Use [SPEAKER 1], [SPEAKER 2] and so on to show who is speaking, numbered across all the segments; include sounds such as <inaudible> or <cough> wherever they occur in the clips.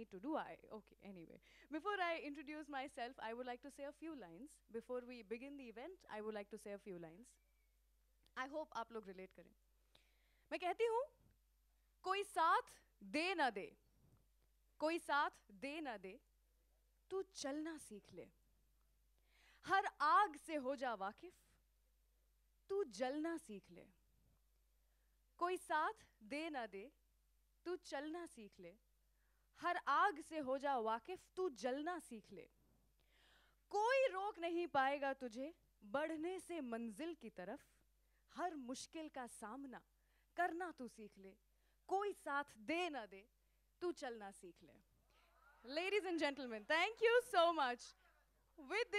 [SPEAKER 1] need to do I? Okay, anyway. Before I introduce myself, I would like to say a few lines. Before we begin the event, I would like to say a few lines. I hope आप लोग relate करें मैं कहती हूँ कोई साथ दे ना दे कोई साथ दे ना दे तू चलना सीख ले हर आग से हो जा वाकिफ तू जलना सीख ले कोई साथ दे ना दे तू चलना सीख ले हर आग से हो जा वाकिफ तू जलना सीख ले कोई रोक नहीं पाएगा तुझे बढ़ने से मंजिल की तरफ हर मुश्किल का सामना करना तू सीख ले कोई साथ दे ना दे तू चलना सीख ले ladies and gentleman thank you so much with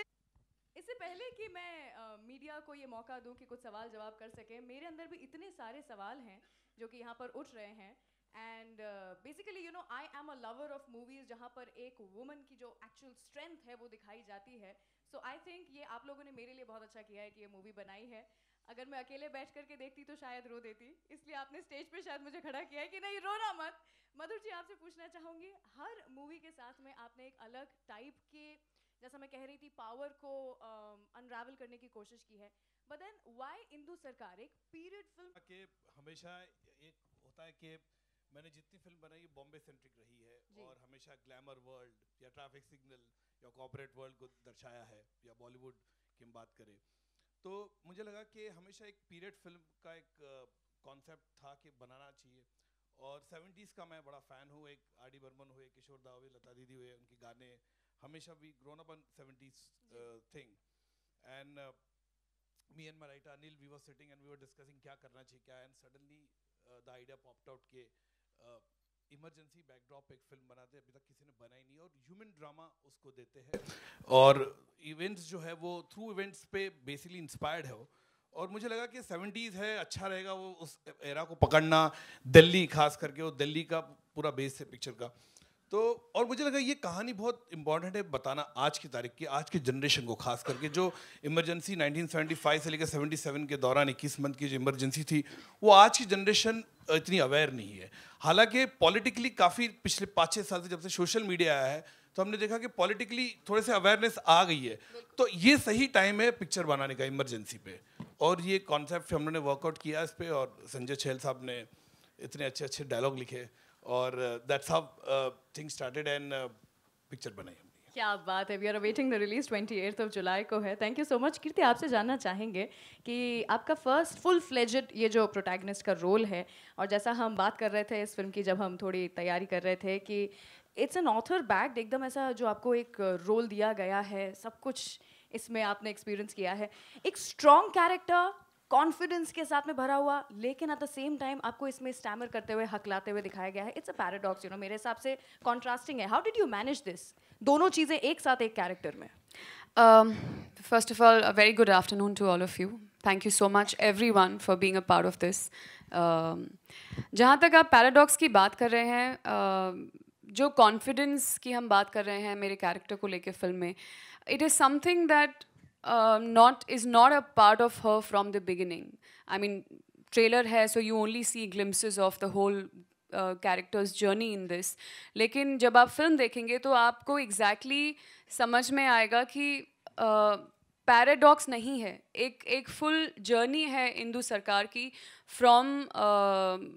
[SPEAKER 1] इससे पहले कि मैं आ, मीडिया को ये मौका दूं कि कुछ सवाल जवाब कर सके मेरे अंदर भी इतने सारे सवाल हैं जो कि यहाँ पर उठ रहे हैं and basically you know I am a lover of movies जहाँ पर एक वुमन की जो एक्चुअल स्ट्रेंथ है वो दिखाई जाती है सो आई थिंक ये आप लोगों ने मेरे लिए बहुत अच्छा किया है कि ये मूवी बनाई है अगर मैं अकेले बैठ करके देखती तो शायद रो देती इसलिए आपने स्टेज पे शायद मुझे खड़ा किया है कि नहीं रोना मत मधुर जी आपसे पूछना चाहूँगी हर मूवी के साथ में आपने एक अलग टाइप के जैसा मैं कह रही थी पावर को अनरावल um, करने की कोशिश की है बट देन वाई इंदू सरकार एक पीरियड फिल्म
[SPEAKER 2] के हमेशा एक होता है कि मैंने जितनी फिल्म बनाई है बॉम्बे सेंट्रिक रही है और हमेशा ग्लैमर वर्ल्ड या ट्रैफिक सिग्नल या कॉपरेट वर्ल्ड को दर्शाया है या बॉलीवुड की हम बात करें तो मुझे लगा कि हमेशा एक पीरियड फिल्म का एक कॉन्सेप्ट था कि बनाना चाहिए और सेवेंटीज़ का मैं बड़ा फ़ैन हूँ एक आर डी बर्मन हुए किशोर दा हुए लता दीदी हुए उनके गाने हमेशा we grown up on seventies thing and me and my writer Anil we were sitting and we were discussing क्या करना चाहिए क्या and suddenly the idea popped out के uh, और इवेंट्स जो है वो थ्रू इवेंट्स पे बेसिकली इंस्पायर्ड है वो और मुझे लगा कि सेवेंटीज़ है अच्छा रहेगा वो उस एरा को पकड़ना दिल्ली खास करके वो दिल्ली का पूरा बेस है पिक्चर का तो और मुझे लगा ये कहानी बहुत इंपॉर्टेंट है बताना आज की तारीख की आज के जनरेशन को खास करके जो इमरजेंसी 1975 से लेकर 77 के दौरान इक्कीस मंथ की जो इमरजेंसी थी वो आज की जनरेशन इतनी अवेयर नहीं है हालांकि पॉलिटिकली काफ़ी पिछले पाँच छः साल से जब से सोशल मीडिया आया है तो हमने देखा कि पॉलिटिकली थोड़े से अवेयरनेस आ गई है तो ये सही टाइम है पिक्चर बनाने का इमरजेंसी पे और ये कॉन्सेप्ट हम लोगों ने वर्कआउट किया इस पर और संजय छैल साहब ने इतने अच्छे अच्छे डायलॉग लिखे और that's how things started and picture
[SPEAKER 1] बनाई हमने क्या बात है we are awaiting the release twenty eighth of July को है thank you so much Kirti आपसे जानना चाहेंगे कि आपका फर्स्ट फुल फ्लेजेड ये जो प्रोटैगनिस्ट का रोल है और जैसा हम बात कर रहे थे इस फिल्म की जब हम थोड़ी तैयारी कर रहे थे कि इट्स एन ऑथर बैग एकदम ऐसा जो आपको एक रोल uh, दिया गया है सब कुछ इसमें आपने एक्सपीरियंस किया है एक स्ट्रॉन्ग कैरेक्टर कॉन्फिडेंस के साथ में भरा हुआ लेकिन एट द सेम टाइम आपको इसमें स्टैमर करते हुए हकलाते हुए दिखाया गया है it's a paradox you know मेरे हिसाब से कॉन्ट्रास्टिंग है how did you manage this
[SPEAKER 3] दोनों चीज़ें एक साथ एक कैरेक्टर में first of all very good afternoon to all of you thank you so much everyone for being a part of this जहाँ तक आप पैराडॉक्स की बात कर रहे हैं uh, जो कॉन्फिडेंस की हम बात कर रहे हैं मेरे कैरेक्टर को लेकर फिल्म में it is something that uh, not is not a part of her from the beginning. I mean, trailer है so you only see glimpses of the whole character's journey in this लेकिन जब आप film film तो आपको exactly exactly समझ में आएगा कि paradox uh, नहीं है एक एक फुल जर्नी है इंदू सरकार की from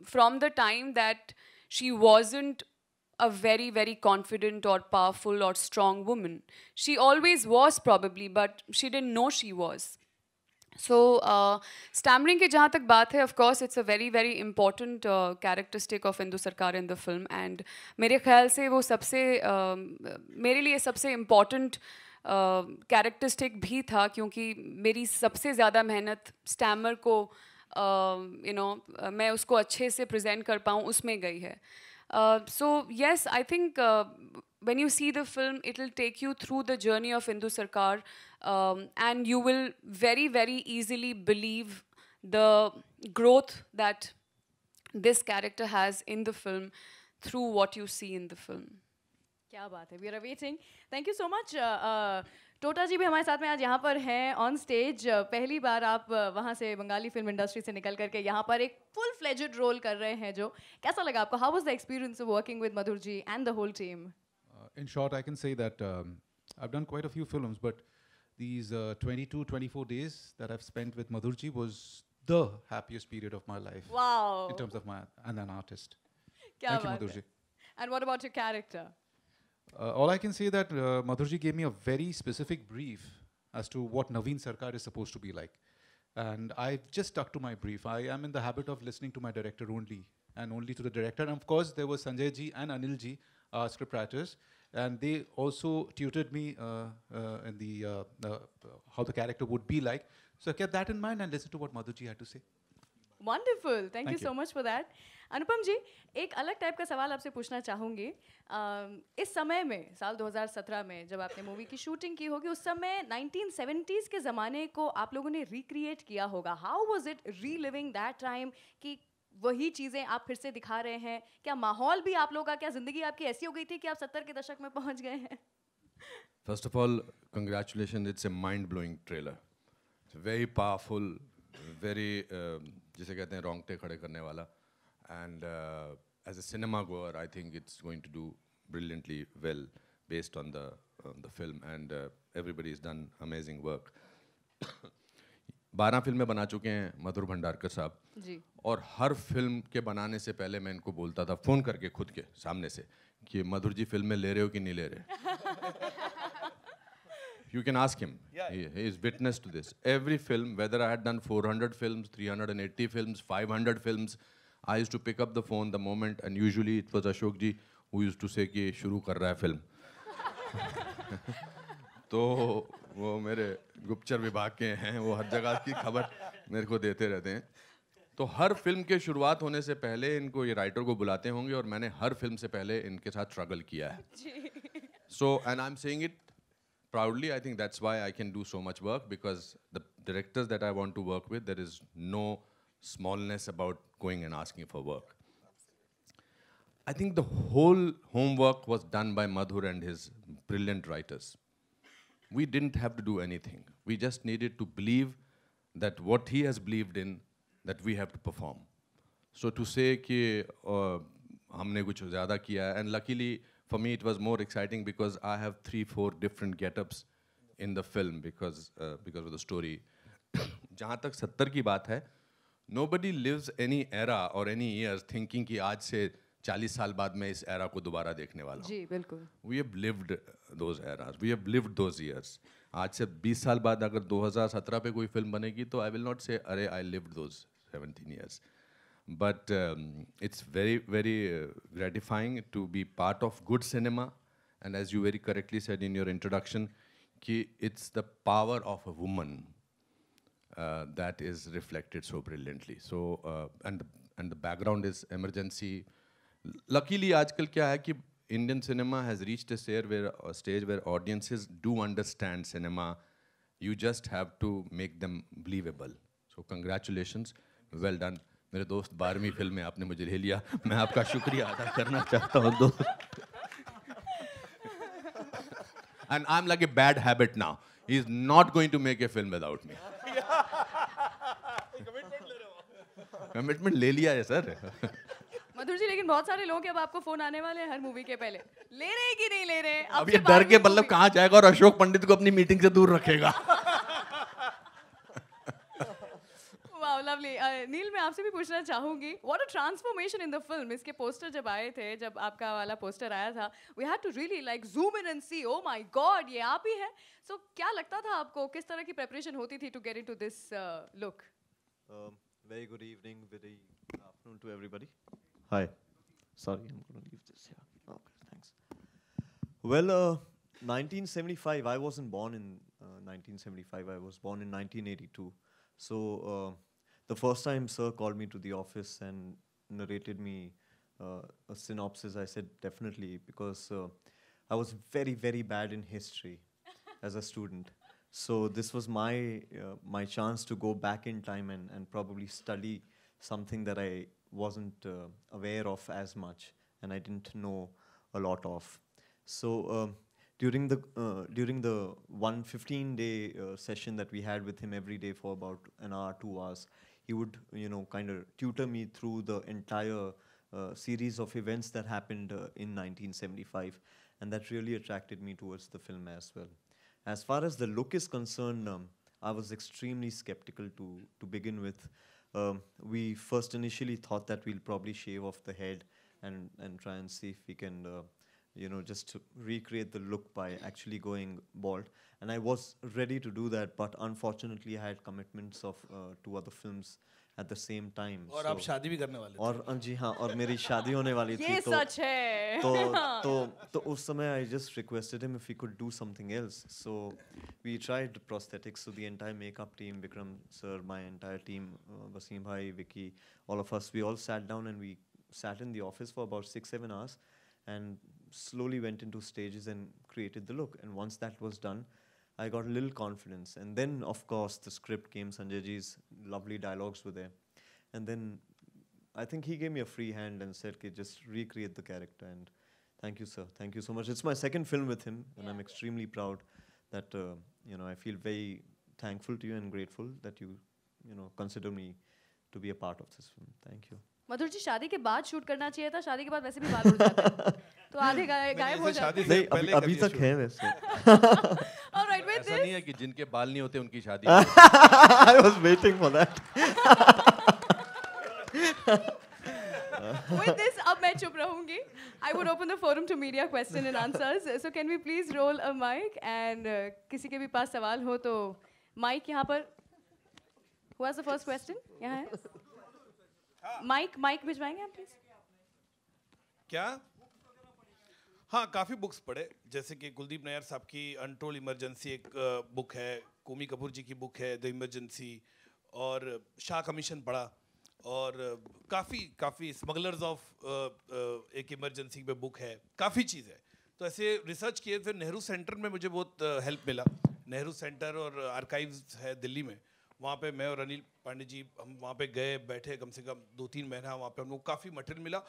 [SPEAKER 3] from the time that she wasn't a very, very confident or powerful or strong woman. She always was, probably, but she didn't know she was. So, uh, stammering ke jahan tak baat hai, of course, it's a very, very important uh, characteristic of Indu Sarkar in the film. And mere khayal se wo sabse, uh, mere liye sabse important characteristic uh, भी था क्योंकि मेरी सबसे ज़्यादा मेहनत stammer को you uh, know you know, मैं उसको अच्छे से प्रेजेंट कर पाऊँ उसमें गई है uh, Uh, so yes, I think uh, when you see the film, it'll take you through the journey of Indu Sarkar, um, and you will very, very easily believe the growth that this character has in the film through what you see in the film.
[SPEAKER 1] We are waiting. Thank you so much. Uh, uh टोटा जी भी हमारे साथ में आज यहाँ पर हैं on stage पहली बार आप वहाँ से बंगाली फिल्म इंडस्ट्री से निकल करके यहाँ पर एक फुल फ्लेजेड रोल कर रहे हैं जो कैसा लगा आपको how was the experience of working with Madhur ji and the whole team
[SPEAKER 4] in short I can say that I've done quite a few films, but these uh, 22, 24 days that I've spent with Madhurji was the happiest period of my life. Wow. In terms of my, and an artist. Kya Thank you, Madhurji.
[SPEAKER 1] And what about your character?
[SPEAKER 4] Uh, all I can say that uh, Madhurji gave me a very specific brief as to what Naveen Sarkar is supposed to be like. And I've just stuck to my brief. I am in the habit of listening to my director only and only to the director. And of course, there was Sanjay ji and Anil ji, uh, and they also tutored me uh, uh in the uh, uh, how the character would be like. So I kept that in mind and listened to what Madhuri had to say.
[SPEAKER 1] Wonderful thank you so much for that Anupam ji एक अलग type का सवाल आपसे पूछना चाहूंगी uh, इस समय में साल 2017 में जब आपने मूवी की शूटिंग की होगी उस समय 1970s के ज़माने को आप लोगों ने रिक्रिएट किया होगा how was it reliving that time कि वही चीज़ें आप फिर से दिखा रहे हैं क्या माहौल भी आप लोगों का क्या ज़िंदगी आपकी ऐसी हो गई थी कि आप सत्तर के दशक में पहुंच गए हैं
[SPEAKER 4] first of all congratulation it's a mind blowing trailer very powerful very जिसे कहते हैं रोंगटे खड़े करने वाला and as a cinema goer I think it's going to do brilliantly well based on the the film and everybody is done amazing work बारह फिल्में बना चुके हैं मधुर भंडारकर साहब जी और हर फिल्म के बनाने से पहले मैं इनको बोलता था फ़ोन करके खुद के सामने से कि मधुर जी फिल्में ले रहे हो कि नहीं ले
[SPEAKER 3] रहे <laughs>
[SPEAKER 4] You can ask him. Yeah. He, he is witness to this. Every film, whether I had done 400 films, 380 films, 500 films, I used to pick up the phone the moment, and usually it was Ashok ji who used to say कि शुरू कर रहा है film. तो वो मेरे गुप्तचर विभाग के हैं वो हर जगह की खबर मेरे को देते रहते हैं तो हर फिल्म के शुरुआत होने से पहले इनको ये राइटर को बुलाते होंगे और मैंने हर फिल्म से पहले इनके साथ स्ट्रगल किया है so and I am saying it proudly, I think that's why I can do so much work because the directors that I want to work with, there is no smallness about going and asking for work. I think the whole homework was done by Madhur and his brilliant writers. We didn't have to do anything. We just needed to believe that what he has believed in, that we have to perform. So to say कि हमने कुछ ज़्यादा किया and luckily for me, it was more exciting because I have three, four different get-ups in the film because uh, because of the story. जहाँ तक सत्तर की बात है nobody lives any era or any years thinking कि आज से 40 साल बाद मैं इस एरा को दोबारा देखने वाला हूँ जी बिल्कुल we have lived those eras we have lived those years आज से 20 साल बाद अगर 2017 पे कोई फिल्म बनेगी तो आई विल नॉट से अरे I lived those 17 years But um, it's very, very uh, gratifying to be part of good cinema. And as you very correctly said in your introduction, ki it's the power of a woman uh, that is reflected so brilliantly. So, uh, and, the, and the background is emergency. Luckily, आजकल क्या है कि Indian cinema has reached a, where, a stage where audiences do understand cinema. You just have to make them believable. So congratulations, well done. मेरे दोस्त बारहवीं film में आपने मुझे ले लिया मैं आपका शुक्रिया अदा करना चाहता हूँ दोस्त and I am like a bad habit now he is not going to make a film without me commitment ले लिया है सर
[SPEAKER 1] मधुर जी लेकिन बहुत सारे लोग अब आपको फोन आने वाले हैं हर मूवी के पहले ले रहे कि नहीं ले रहे अब ये डर
[SPEAKER 4] के मतलब कहाँ जाएगा और अशोक पंडित को अपनी मीटिंग से दूर रखेगा
[SPEAKER 1] वाओ लवली नील मैं आपसे भी पूछना चाहूंगी what a transformation in the film इसके पोस्टर जब आए थे जब आपका वाला पोस्टर आया था we had to really like zoom in and see oh my God ये आप ही है सो so, क्या लगता था आपको किस तरह की प्रिपरेशन होती थी to get into this
[SPEAKER 5] look very good evening very afternoon to everybody hi sorry i'm going to leave this here okay thanks well uh, 1975 i wasn't born in uh, 1975 i was born in 1982 so uh, the first time sir called me to the office and narrated me uh, a synopsis, I said definitely because uh, I was very very bad in history <laughs> as a student. So this was my uh, my chance to go back in time and, and probably study something that I wasn't uh, aware of as much and I didn't know a lot of. So um, during the uh, during the one 15 day uh, session that we had with him every day for about an hour two hours he would you know kind of tutor me through the entire uh, series of events that happened uh, in 1975 and that really attracted me towards the film as well as far as the look is concerned um, i was extremely skeptical to to begin with um, we first initially thought that we'll probably shave off the head and and try and see if we can uh, you know, just to recreate the look by actually going bald. And I was ready to do that, but unfortunately, I had commitments of uh, two other films at the same time. और आप शादी भी करने वाले और जी हाँ और मेरी शादी होने वाली <laughs> थी ये सच है तो <laughs> तो तो उस समय I just requested him if he could do something else. So we tried prosthetics. So the entire makeup team, Vikram sir, my entire team, uh, Basim bhai, Vicky, all of us, we all sat down and we sat in the office for about six seven hours. And slowly went into stages and created the look. And once that was done, I got a little confidence. And then, of course, the script came. Sanjayji's lovely dialogues were there. And then I think he gave me a free hand and said, okay, just recreate the character. And thank you, sir. Thank you so much. It's my second film with him, yeah. and I'm extremely proud that, uh, you know, I feel very thankful to you and grateful that you, you know, consider me to be a part of this film. Thank you.
[SPEAKER 1] मधुर जी शादी के बाद shoot करना चाहिए था शादी के बाद वैसे भी बाल उड़ जाते तो आधे गायब हो जाते हैं नहीं अभी, अभी
[SPEAKER 5] तक है वैसे
[SPEAKER 1] ऑलराइट विद दिस
[SPEAKER 4] नहीं है कि जिनके बाल नहीं होते उनकी शादी I was waiting for that
[SPEAKER 5] With
[SPEAKER 1] this, अब मैं चुप रहूंगी. I would open the forum to media question and answers so can we please roll a mic and किसी के भी पास सवाल हो तो माइक यहाँ पर. हुआ द फर्स्ट क्वेश्चन question? यहाँ है. माइक माइक भिजवाएंगे आप प्लीज
[SPEAKER 2] क्या हाँ काफ़ी बुक्स पढ़े जैसे कि कुलदीप नायर साहब की अनटोल इमरजेंसी एक बुक है कोमी कपूर जी की बुक है द इमरजेंसी और शाह कमीशन पढ़ा और काफ़ी काफ़ी स्मगलर्स ऑफ एक इमरजेंसी पे बुक है काफ़ी चीज़ है तो ऐसे रिसर्च किए फिर नेहरू सेंटर में मुझे बहुत हेल्प मिला नेहरू सेंटर और आर्काइव्स है दिल्ली में वहाँ पे मैं और अनिल पांडे जी हम वहाँ पे गए बैठे कम से कम दो तीन महीना वहाँ पे हम लोग काफ़ी मटेरियल मिला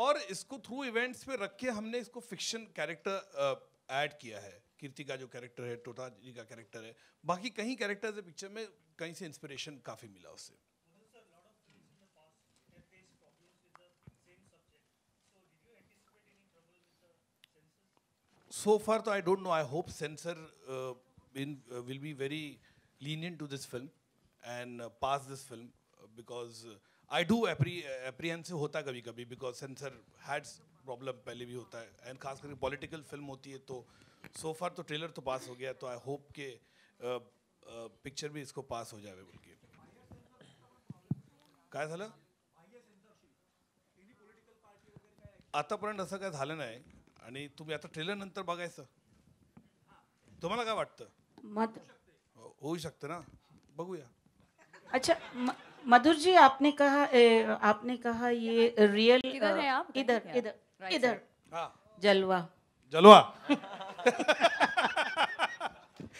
[SPEAKER 2] और इसको थ्रू इवेंट्स पे रख के हमने इसको फिक्शन कैरेक्टर ऐड किया है कीर्ति का जो कैरेक्टर है टोटा जी का कैरेक्टर है बाकी कहीं कैरेक्टर्स है पिक्चर में कहीं से इंस्पिरेशन काफ़ी मिला उससे so far though तो i don't know i hope censor uh, in, uh, will be very lenient to this film and pass this film because I do apprehensive होता है कभी कभी बिकॉज सेंसर हैड्स प्रॉब्लम पहले भी होता है and खास करके पॉलिटिकल फिल्म होती है तो सो so फार तो ट्रेलर तो पास हो गया तो आई होप के पिक्चर uh, uh, भी इसको पास हो जाए बोल के काय झालं आतापर्यंत असं काय झालं नाही आणि तुम्ही आता ट्रेलर नंतर बघायचं तुम्हाला काय वाटतं होऊ शकतं ना बघूया अच्छा मधुर जी आपने कहा ए, आपने कहा ये रियल इधर इधर इधर हाँ। जलवा जलवा <laughs>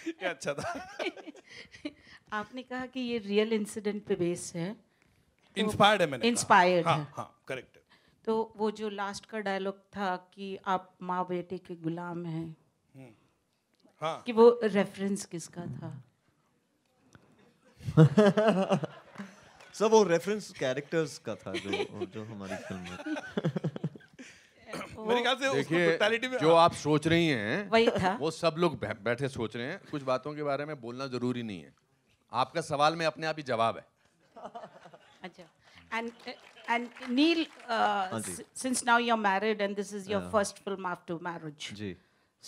[SPEAKER 2] ये अच्छा था आपने कहा कि ये रियल इंसिडेंट पे बेस है इंस्पायर्ड तो है मैंने इंस्पायर्ड हाँ, हाँ, करेक्ट तो वो जो लास्ट का डायलॉग था कि आप माँ बेटे के गुलाम हैं हम्म। हाँ. कि वो रेफरेंस किसका था
[SPEAKER 5] <laughs> सब वो रेफरेंस कैरेक्टर्स का था जो <laughs> जो हमारी फिल्म में
[SPEAKER 4] <laughs> मेरे ख्याल से देखिए में जो आप
[SPEAKER 5] सोच रही हैं वही
[SPEAKER 4] था वो सब लोग बैठे सोच रहे हैं कुछ बातों के बारे में बोलना जरूरी नहीं है आपका सवाल में अपने आप ही जवाब है
[SPEAKER 2] अच्छा and and Neil since now you are married and this is your first film after marriage ji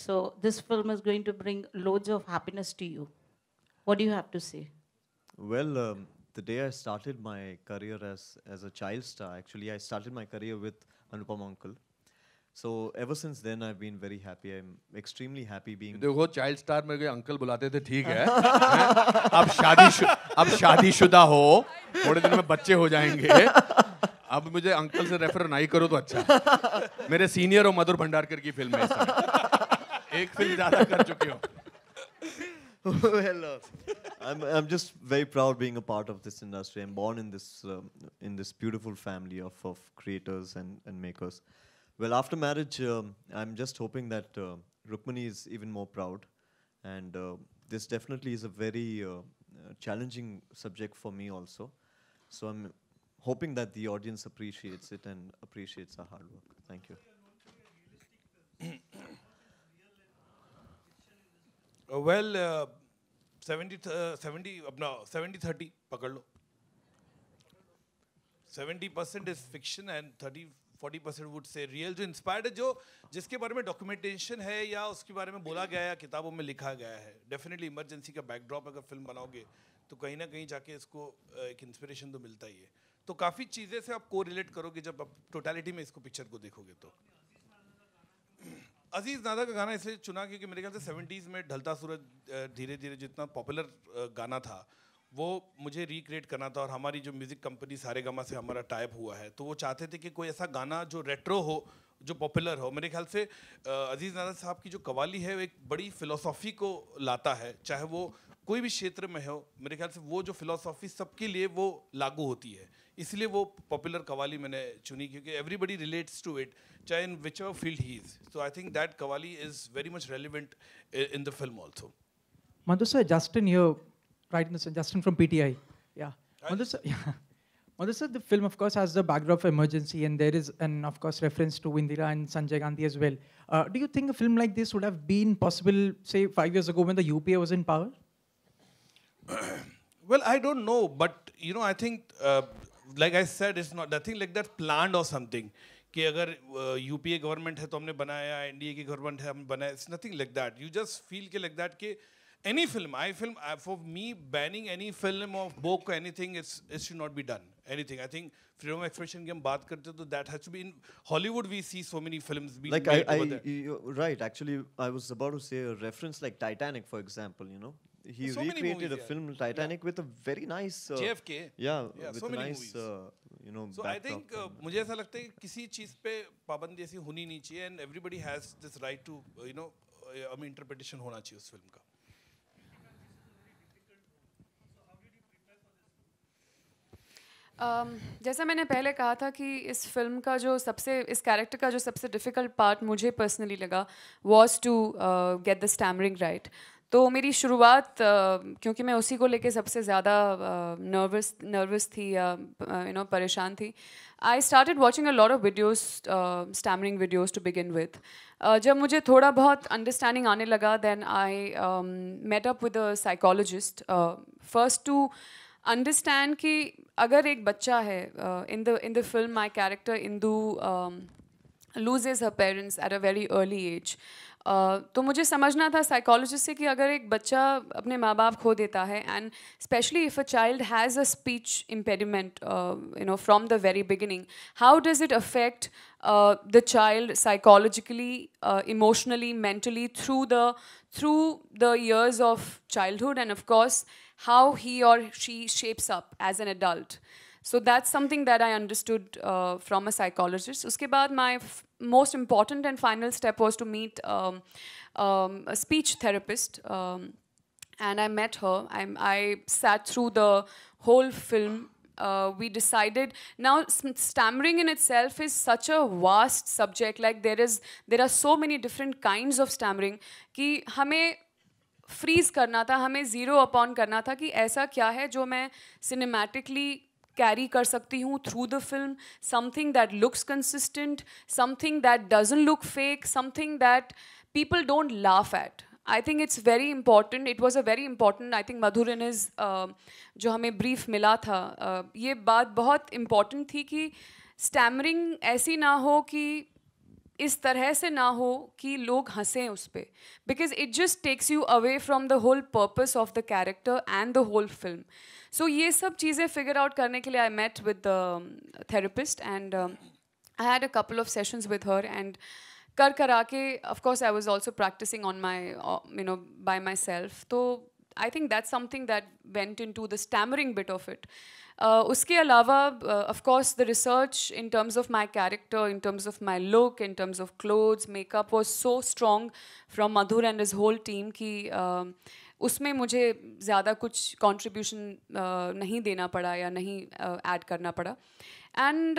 [SPEAKER 2] so this film
[SPEAKER 5] is going to bring loads of happiness to you what do you have to say Well, um, the day I started my career as, as a child star, actually, I started my career with Anupam Uncle. So ever since then, I've been very happy. I'm extremely happy being. देखो
[SPEAKER 4] child star में कोई uncle बुलाते थे ठीक है
[SPEAKER 5] अब शादी अब शादीशुदा
[SPEAKER 4] हो थोड़े दिन में बच्चे हो जाएंगे अब मुझे अंकल से रेफर नहीं करो तो अच्छा
[SPEAKER 5] मेरे सीनियर हो मधुर भंडारकर की फिल्म है एक फिल्म ज्यादा कर चुके हो <laughs> Hello, I'm, I'm just very proud being a part of this industry. I'm born in this um, in this beautiful family of, of creators and, and makers. Well, after marriage, um, I'm just hoping that uh, Rukmini is even more proud. And uh, this definitely is a very uh, challenging subject for me also. So I'm hoping that the audience appreciates it and appreciates our hard work. Thank you.
[SPEAKER 2] Well seventy seventy अपना seventy thirty पकड़ लो seventy percent is fiction and thirty forty percent would say real जो inspired है जो जिसके बारे में documentation है या उसके बारे में बोला गया या किताबों में लिखा गया है डेफिनेटली इमरजेंसी का बैकड्रॉप अगर फिल्म बनाओगे तो कहीं ना कहीं जाके इसको uh, एक इंस्पिरेशन तो मिलता ही है तो काफ़ी चीज़ें से आप को रिलेट करोगे जब आप टोटैलिटी में इसको पिक्चर को देखोगे तो अजीज दादा का गाना इसलिए चुना क्योंकि मेरे ख्याल से सेवेंटीज़ में ढलता सूरज धीरे धीरे जितना पॉपुलर गाना था वो मुझे रिक्रिएट करना था और हमारी जो म्यूज़िक कंपनी सारे गमा से हमारा टाइप हुआ है तो वो चाहते थे कि कोई ऐसा गाना जो रेट्रो हो जो पॉपुलर हो मेरे ख्याल से अजीज़ नादा साहब की जो कवाली है वो एक बड़ी फ़िलोसॉफी को लाता है चाहे वो कोई भी क्षेत्र में हो मेरे ख्याल से वो जो फिलोसॉफी सबके लिए वो लागू होती है इसलिए वो पॉपुलर कवाली मैंने चुनी क्योंकि एवरीबडी रिलेट्स टू इट चाहे in which field he is so I think that qawwali is very much relevant in the film also
[SPEAKER 5] Madhu sir, Justin here, right in the Justin from PTI. Yeah. Madhu sir, yeah. Madhu sir, the film, of course, has the backdrop of emergency, and there is, an, of course, reference to Indira and Sanjay Gandhi as well. Uh, do you think a film like this would have been possible, say, five years ago when the UPA was in power? <clears throat> well, I don't know,
[SPEAKER 2] but you know, I think, uh, like I said, it's not nothing like that planned or something. कि अगर UPA uh, government है तो हमने बनाया NDA की government है हम बनाया it's nothing like that you just feel के like any film, I film for me banning any film or book or anything, it should not be done. Anything. I think freedom of expression ki baat karte to that has to be in Hollywood. We see so many films being like made
[SPEAKER 5] right. Actually, I was about to say a reference like Titanic, for example. You know, he so recreated movies, a yeah. film Titanic yeah. with a very nice uh, JFK. Yeah, yeah with so many nice, movies. Uh, you know. So I think
[SPEAKER 2] uh, मुझे ऐसा लगता है कि किसी चीज पे पाबंदी ऐसी होनी नहीं चाहिए and everybody has this right to you know I mean interpretation होना चाहिए उस फिल्म का.
[SPEAKER 3] Um, जैसा मैंने पहले कहा था कि इस फिल्म का जो सबसे इस कैरेक्टर का जो सबसे डिफ़िकल्ट पार्ट मुझे पर्सनली लगा was to get the stammering right तो मेरी शुरुआत क्योंकि मैं उसी को लेके सबसे ज़्यादा नर्वस नर्वस थी या यू नो परेशान थी I started watching a lot of videos stammering videos to begin with जब मुझे थोड़ा बहुत अंडरस्टैंडिंग आने लगा then I met up with a psychologist first to understand कि अगर एक बच्चा है in the in the film my character Indu is her parents at a very early age तो मुझे समझना था साइकोलॉजिस्ट से कि अगर एक बच्चा अपने माँ बाप खो देता है and specially if a child has a speech impediment you know from the very beginning how does it affect the child psychologically emotionally mentally through the through the years of childhood and of course how he और she shapes up as an adult So that's something that I understood uh, from a psychologist. Uske baad, my most important and final step was to meet um, um, a speech therapist. Um, and I met her. I, I sat through the whole film uh, we decided now stammering in itself is such a vast subject like there is there are so many different kinds of stammering कि hame freeze करना था हमें zero upon करना था कि ऐसा क्या है जो मैं सिनेमैटिकली कैरी कर सकती हूँ through the film something that looks consistent something that doesn't look fake something that people don't laugh at I think it's very important it was a very important I think Madhur in is जो हमें brief मिला था uh, ये बात बहुत important थी कि stammering ऐसी ना हो कि इस तरह से ना हो कि लोग हंसें उस पर because it just takes you away from the whole purpose of the character and the whole film so ये सब चीज़ें फिगर आउट करने के लिए I met with the therapist and I had a couple of sessions with her and कर करा के of course I was also practising on my you know by myself तो I think that something that went into the stammering bit of it उसके अलावा of course the research in terms of my character in terms of my look in terms of clothes makeup was so strong from Madhur and is whole team की uh, उसमें मुझे ज़्यादा कुछ contribution नहीं देना पड़ा या नहीं ऐड करना पड़ा एंड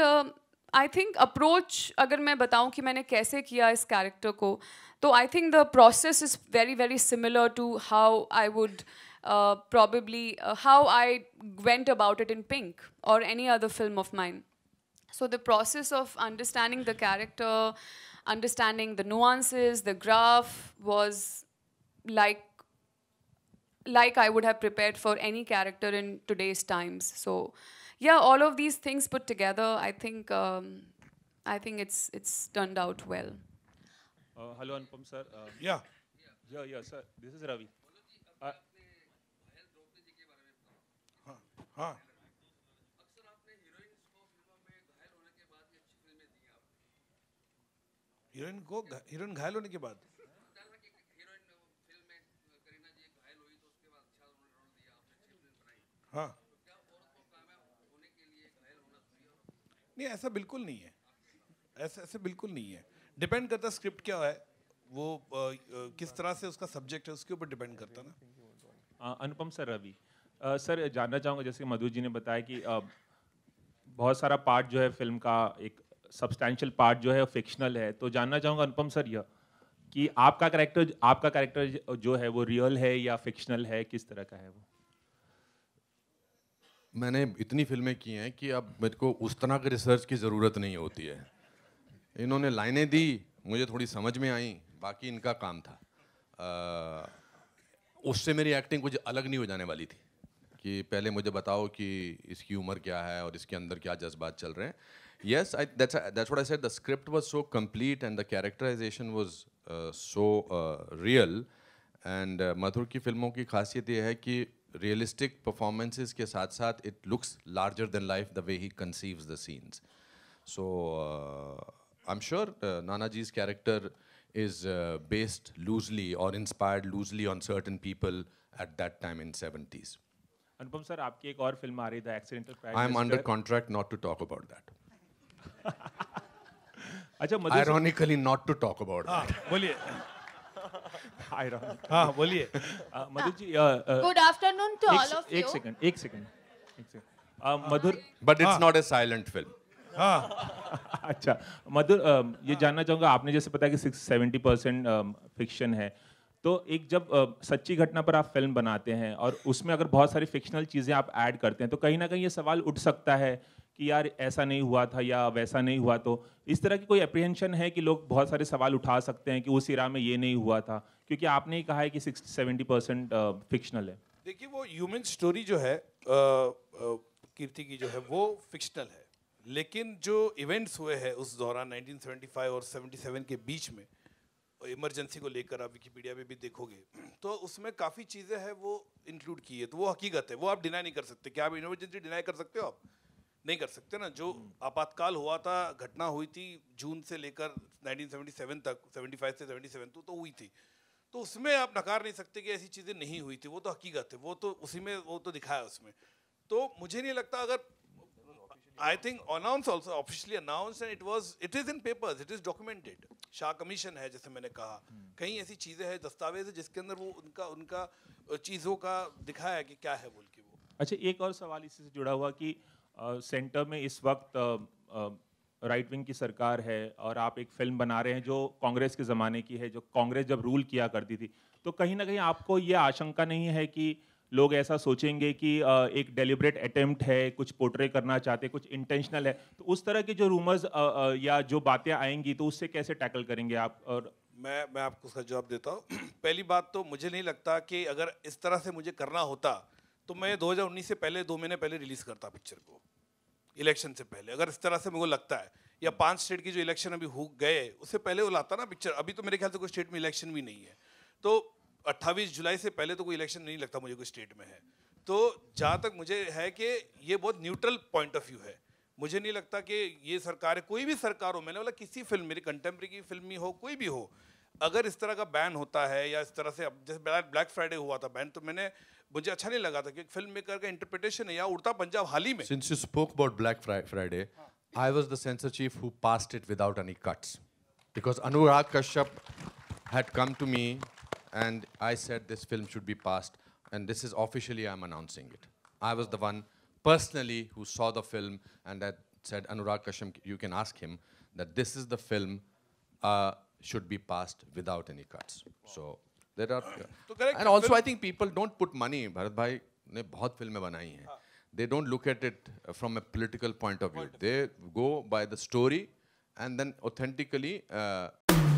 [SPEAKER 3] आई थिंक अप्रोच अगर मैं बताऊँ कि मैंने कैसे किया इस कैरेक्टर को तो I think the process is very very similar to how I would probably how I went about it in Pink और any other film of mine so the process of understanding the character understanding the nuances the graph was like like I would have prepared for any character in today's times. So, yeah, all of these things put together, I think um, I think it's it's turned out well.
[SPEAKER 6] Uh, hello, Anupam sir. Uh, yeah. yeah. Yeah, yeah, sir. This is Ravi. Uh, हाँ
[SPEAKER 2] heroine को heroine घायल होने के बाद नहीं ऐसा बिल्कुल नहीं है ऐसा ऐसे बिल्कुल नहीं है डिपेंड करता स्क्रिप्ट क्या है वो आ, आ, किस तरह से उसका सब्जेक्ट है उसके ऊपर डिपेंड करता
[SPEAKER 6] ना अनुपम सर रवि सर जानना चाहूँगा जैसे मधु जी ने बताया कि आ, बहुत सारा पार्ट जो है फिल्म का एक सब्सटैंशियल पार्ट जो है फिक्शनल है तो जानना चाहूँगा अनुपम सर यह कि आपका करेक्टर आपका करेक्टर जो है वो रियल है या फिक्शनल है किस तरह का है वो
[SPEAKER 4] मैंने इतनी फिल्में की हैं कि अब मेरे को उस तरह के रिसर्च की ज़रूरत नहीं होती है इन्होंने लाइनें दी मुझे थोड़ी समझ में आई बाकी इनका काम था आ, उससे मेरी एक्टिंग कुछ अलग नहीं हो जाने वाली थी कि पहले मुझे बताओ कि इसकी उम्र क्या है और इसके अंदर क्या जज्बात चल रहे हैं yes I that's that's I said the script was so complete and the characterisation was so real and Madhur की फिल्मों की खासियत यह है कि realistic performances ke saath saath it looks larger than life the way he conceives the scenes so uh, i'm sure uh, nanaji's character is uh, based loosely or inspired loosely on certain people at that time in 70s
[SPEAKER 6] Anupam sir आपकी एक और film आ रही है the accidental I am under
[SPEAKER 4] contract not to talk about that
[SPEAKER 6] अच्छा ironically not to talk about बोलिए don't <laughs> हां बोलिए Madhur ji good afternoon to all of you एक सेकंड एक second Madhur but it's not a silent film अच्छा मधुर ये जानना चाहूंगा आपने जैसे पता कि सेवेंटी परसेंट फिक्शन है तो एक जब सच्ची घटना पर आप फिल्म बनाते हैं और उसमें अगर बहुत सारी फिक्शनल चीज़ें आप ऐड करते हैं तो कहीं ना कहीं ये सवाल उठ सकता है कि यार ऐसा नहीं हुआ था या वैसा नहीं हुआ तो इस तरह की कोई अप्रिहेंशन है कि लोग बहुत सारे सवाल उठा सकते हैं कि उस इरा में ये नहीं हुआ था क्योंकि आपने ही कहा है कि सेवेंटी परसेंट फिक्शनल है
[SPEAKER 2] देखिए वो ह्यूमन स्टोरी जो है कीर्ति की जो है वो फिक्शनल है लेकिन जो इवेंट्स हुए हैं उस दौरान 1975 और 77 के बीच में इमरजेंसी को लेकर आप विकीपीडिया में भी देखोगे तो उसमें काफ़ी चीज़ें हैं वो इंक्लूड की है तो वो हकीकत है वो आप डिनाई नहीं कर सकते क्या आप इमरजेंसी डिनाई कर सकते हो आप नहीं कर सकते ना जो आपातकाल हुआ था घटना हुई थी जून से लेकर 1977 तक 75 से 77 तो, तो हुई थी तो उसमें आप नकार नहीं सकते कि ऐसी चीज़ें नहीं हुई थी वो तो हकीकत है वो तो उसी में वो तो दिखाया उसमें तो मुझे नहीं लगता अगर I think announce also officially announce and it was it is in papers it is documented Shah Commission है जैसे मैंने कहा कहीं ऐसी चीज़ें हैं दस्तावेज है जिसके अंदर वो उनका उनका चीज़ों का दिखाया कि क्या है बोल के
[SPEAKER 6] वो अच्छा एक और सवाल इससे जुड़ा हुआ कि सेंटर में इस वक्त राइट विंग की सरकार है और आप एक फिल्म बना रहे हैं जो कांग्रेस के ज़माने की है जो कांग्रेस जब रूल किया करती थी तो कहीं ना कहीं आपको ये आशंका नहीं है कि लोग ऐसा सोचेंगे कि एक डेलिब्रेट अटेम्प्ट है कुछ पोर्ट्रे करना चाहते कुछ इंटेंशनल है तो उस तरह की जो रूमर्स या जो बातें आएंगी तो उससे कैसे टैकल करेंगे आप और मैं मैं आपको उसका जवाब देता हूँ <clears throat> पहली बात तो
[SPEAKER 2] मुझे नहीं लगता कि अगर इस तरह से मुझे करना होता तो मैं 2019 से पहले दो महीने पहले रिलीज़ करता पिक्चर को इलेक्शन से पहले अगर इस तरह से मुझे लगता है या पांच स्टेट की जो इलेक्शन अभी हो गए उससे पहले वो लाता ना पिक्चर अभी तो मेरे ख्याल से कोई स्टेट में इलेक्शन भी नहीं है तो 28 जुलाई से पहले तो कोई इलेक्शन नहीं लगता मुझे कोई स्टेट में है तो जहाँ तक मुझे है कि ये बहुत न्यूट्रल पॉइंट ऑफ व्यू है मुझे नहीं लगता कि ये सरकार कोई भी सरकार हो मैंने बोला किसी फिल्म मेरी कंटेम्प्रेरी की फिल्म ही हो कोई भी हो अगर इस तरह का बैन होता है या इस तरह से अब जैसे ब्लैक फ्राइडे हुआ था बैन तो मैंने मुझे अच्छा नहीं लगा था क्योंकि फिल्म मेकर का इंटरप्रिटेशन है या उड़ता पंजाब
[SPEAKER 4] हाल ही में since you spoke about Black Friday I was the censor chief who passed it without any cuts because Anurag Kashyap had come to me and I said this film should be passed and this is officially I'm announcing it. I was the one personally who saw the film and that said Anurag Kashyap, you can ask him that this is the film uh, should be passed without any cuts. Wow. So there are, so and also I think people don't put money. Bharat Bhai ने बहुत फिल्में बनाई हैं. They don't look at it from a political point of view. They go by the story and then authentically. Uh,